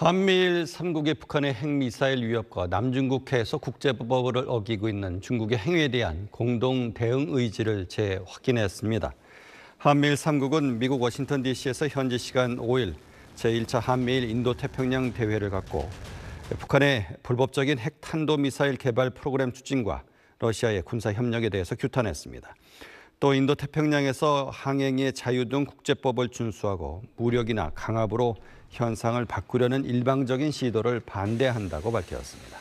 한미일 3국의 북한의 핵미사일 위협과 남중국해에서 국제법을 어기고 있는 중국의 행위에 대한 공동 대응 의지를 재확인했습니다. 한미일 3국은 미국 워싱턴 DC에서 현지 시간 5일 제1차 한미일 인도태평양 대회를 갖고 북한의 불법적인 핵탄도미사일 개발 프로그램 추진과 러시아의 군사 협력에 대해서 규탄했습니다. 또 인도 태평양에서 항행의 자유 등 국제법을 준수하고 무력이나 강압으로 현상을 바꾸려는 일방적인 시도를 반대한다고 밝혔습니다.